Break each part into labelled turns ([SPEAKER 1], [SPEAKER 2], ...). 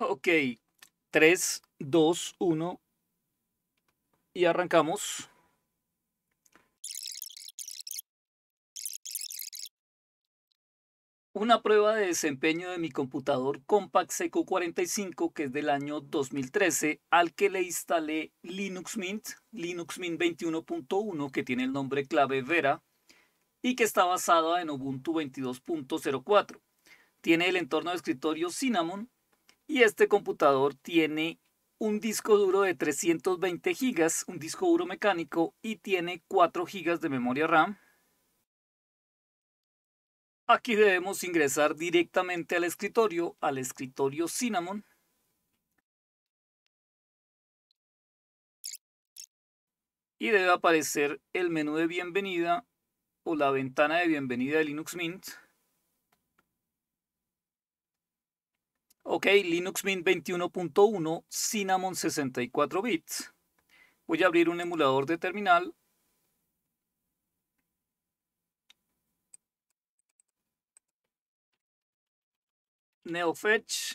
[SPEAKER 1] Ok, 3, 2, 1 y arrancamos. Una prueba de desempeño de mi computador Compact Seco 45 que es del año 2013 al que le instalé Linux Mint, Linux Mint 21.1 que tiene el nombre clave Vera y que está basada en Ubuntu 22.04. Tiene el entorno de escritorio Cinnamon y este computador tiene un disco duro de 320 GB, un disco duro mecánico y tiene 4 GB de memoria RAM. Aquí debemos ingresar directamente al escritorio, al escritorio Cinnamon. Y debe aparecer el menú de bienvenida o la ventana de bienvenida de Linux Mint. Ok, Linux Mint 21.1, Cinnamon 64 bits. Voy a abrir un emulador de terminal. NeoFetch.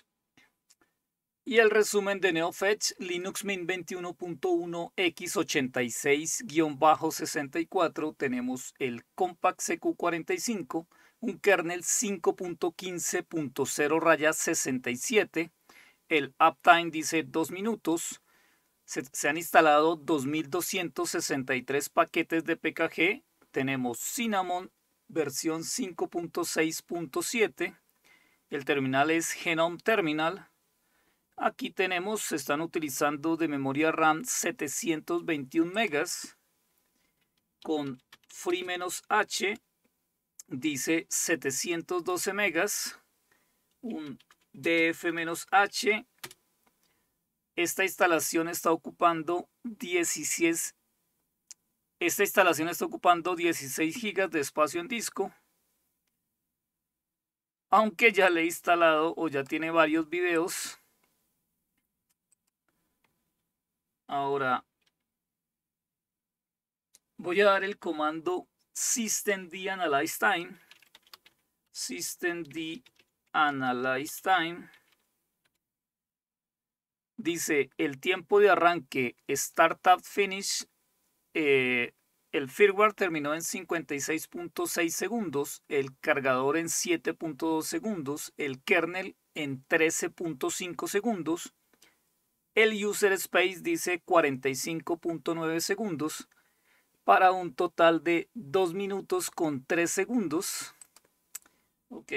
[SPEAKER 1] Y el resumen de NeoFetch, Linux Mint 21.1 x86-64, tenemos el Compact CQ45, un kernel 5.15.0 raya 67. El uptime dice 2 minutos. Se, han instalado 2.263 paquetes de PKG. Tenemos Cinnamon versión 5.6.7. El terminal es Genome Terminal. Aquí tenemos, se están utilizando de memoria RAM 721 megas con Free-H dice 712 megas, un DF-H. Esta instalación está ocupando 16 esta instalación está ocupando 16 gigas de espacio en disco. Aunque ya le he instalado o ya tiene varios videos. Ahora voy a dar el comando System D Analyze Time. System Analyze Time. Dice el tiempo de arranque Startup Finish. Eh, el firmware terminó en 56.6 segundos, el cargador en 7.2 segundos, el kernel en 13.5 segundos, el user space dice 45.9 segundos, para un total de 2 minutos con 3 segundos. Ok,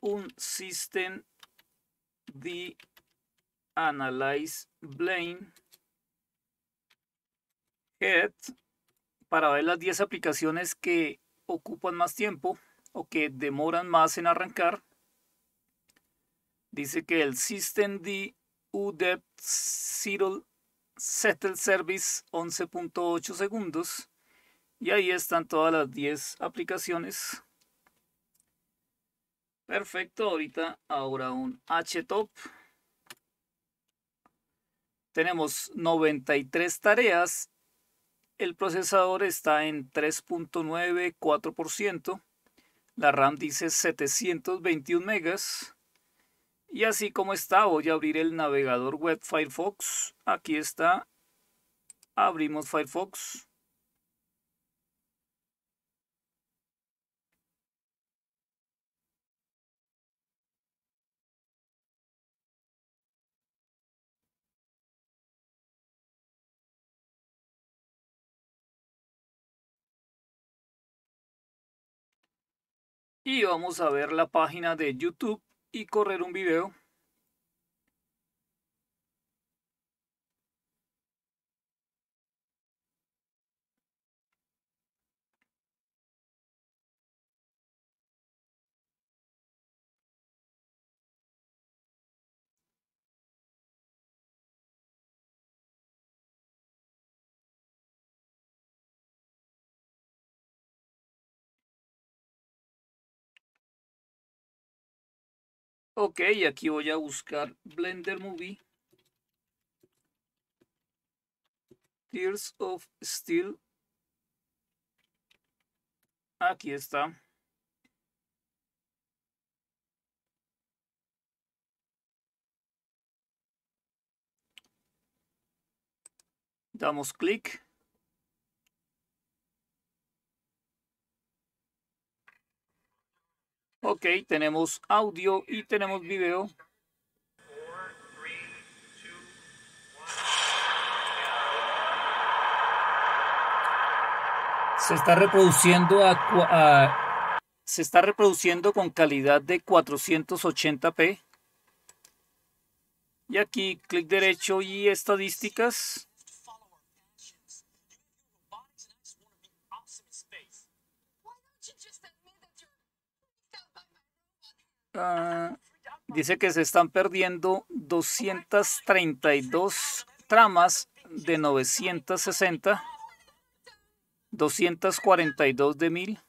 [SPEAKER 1] un system de analyze blame head para ver las 10 aplicaciones que ocupan más tiempo o que demoran más en arrancar. Dice que el system de UDEP Settle Service 11.8 segundos y ahí están todas las 10 aplicaciones. Perfecto, ahorita ahora un htop. Tenemos 93 tareas. El procesador está en 3.94%. La RAM dice 721 megas. Y así como está, voy a abrir el navegador web Firefox. Aquí está. Abrimos Firefox. y vamos a ver la página de YouTube y correr un video Ok, aquí voy a buscar Blender Movie. Tears of Steel. Aquí está. Damos clic. Ok, tenemos audio y tenemos video. Se está reproduciendo se está reproduciendo con calidad de 480p. Y aquí clic derecho y estadísticas. Ah. dice que se están perdiendo 232 tramas de 960, 242 de 1000.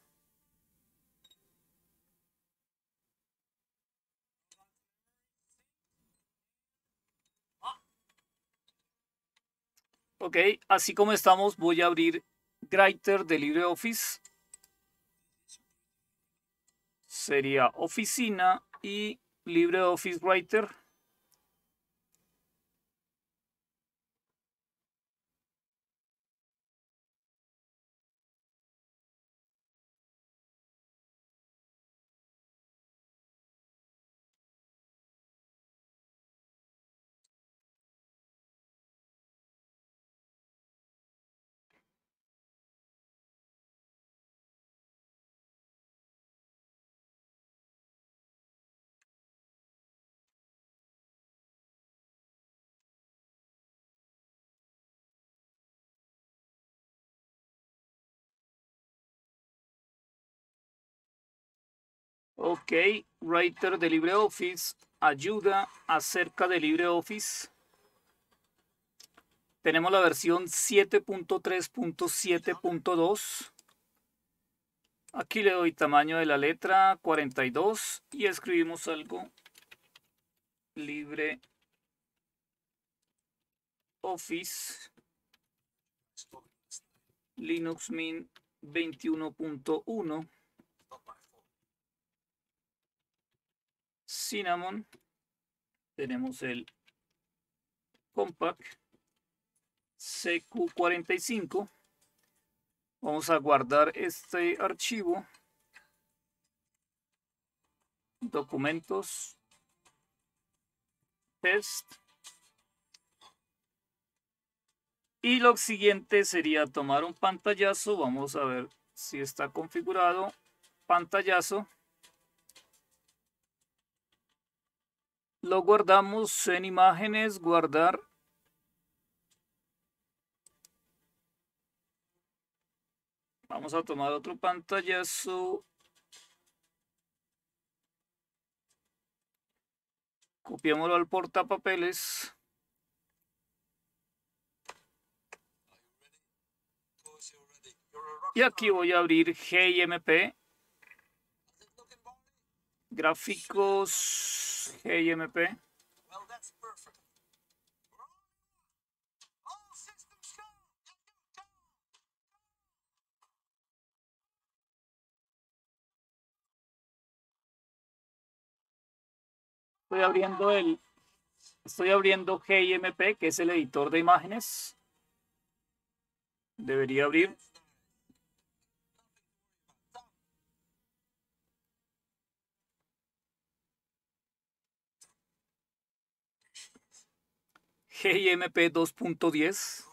[SPEAKER 1] Ok, así como estamos, voy a abrir Writer de LibreOffice sería Oficina y LibreOffice Writer Ok, Writer de LibreOffice, ayuda acerca de LibreOffice. Tenemos la versión 7.3.7.2. Aquí le doy tamaño de la letra 42 y escribimos algo libreoffice linux Mint 21.1 Cinnamon, tenemos el Compact CQ45. Vamos a guardar este archivo. Documentos. Test. Y lo siguiente sería tomar un pantallazo. Vamos a ver si está configurado. Pantallazo. lo guardamos en imágenes, guardar. Vamos a tomar otro pantallazo. Copiémoslo al portapapeles. Y aquí voy a abrir GIMP. Gráficos GMP. Estoy abriendo el, estoy abriendo GIMP, que es el editor de imágenes. Debería abrir GMP 2.10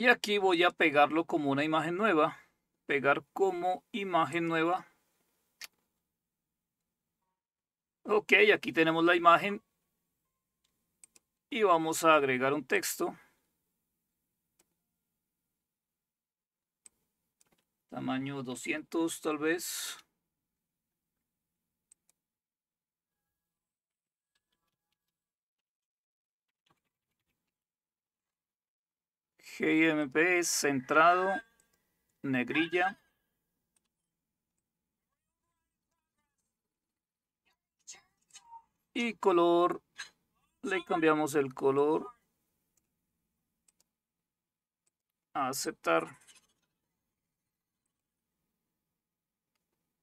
[SPEAKER 1] Y aquí voy a pegarlo como una imagen nueva. Pegar como imagen nueva. Ok, aquí tenemos la imagen. Y vamos a agregar un texto. Tamaño 200 tal vez. GMP es centrado, negrilla. Y color, le cambiamos el color. A aceptar.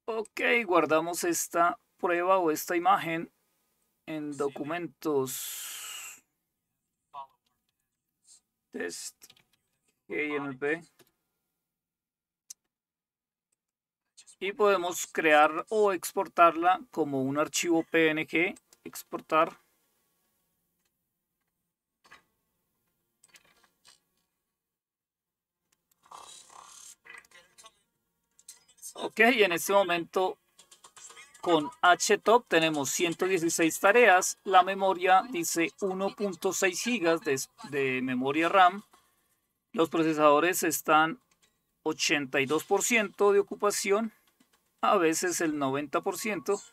[SPEAKER 1] Ok, guardamos esta prueba o esta imagen en documentos. Test. Y podemos crear o exportarla como un archivo PNG, exportar. Ok, y en este momento con HTOP tenemos 116 tareas. La memoria dice 1.6 GB de memoria RAM. Los procesadores están 82% de ocupación, a veces el 90%.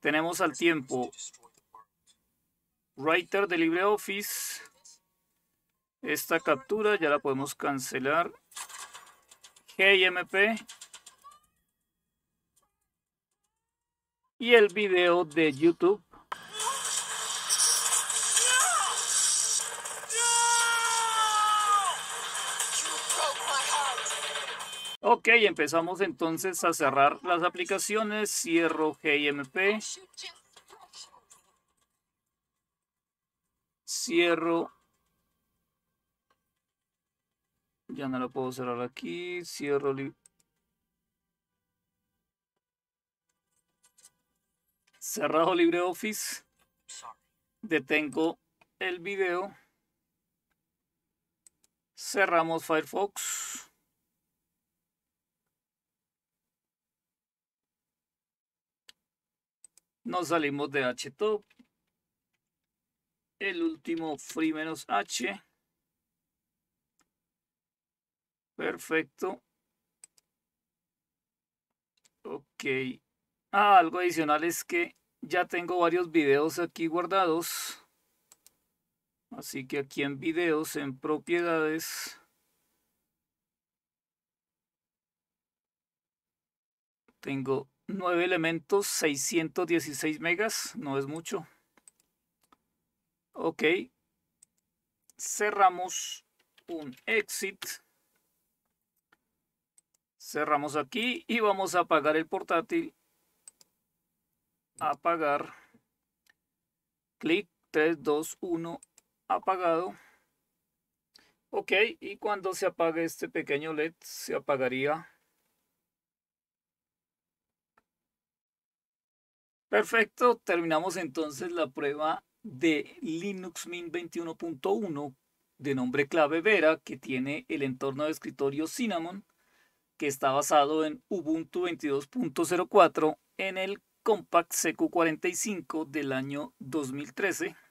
[SPEAKER 1] Tenemos al tiempo Writer de LibreOffice. Esta captura ya la podemos cancelar. GMP Y el video de YouTube Ok, empezamos entonces a cerrar las aplicaciones. Cierro GMP. Cierro. Ya no lo puedo cerrar aquí. Cierro. Cerrado LibreOffice. Detengo el video. Cerramos Firefox. Nos salimos de htop. El último free menos h. Perfecto. Ok. Ah, algo adicional es que ya tengo varios videos aquí guardados. Así que aquí en videos, en propiedades. Tengo 9 elementos, 616 megas, no es mucho. Ok. Cerramos un exit. Cerramos aquí y vamos a apagar el portátil. Apagar. Clic 3, 2, 1. Apagado. Ok, y cuando se apague este pequeño LED, se apagaría Perfecto, terminamos entonces la prueba de Linux Mint 21.1 de nombre clave Vera, que tiene el entorno de escritorio Cinnamon, que está basado en Ubuntu 22.04 en el Compact CQ45 del año 2013.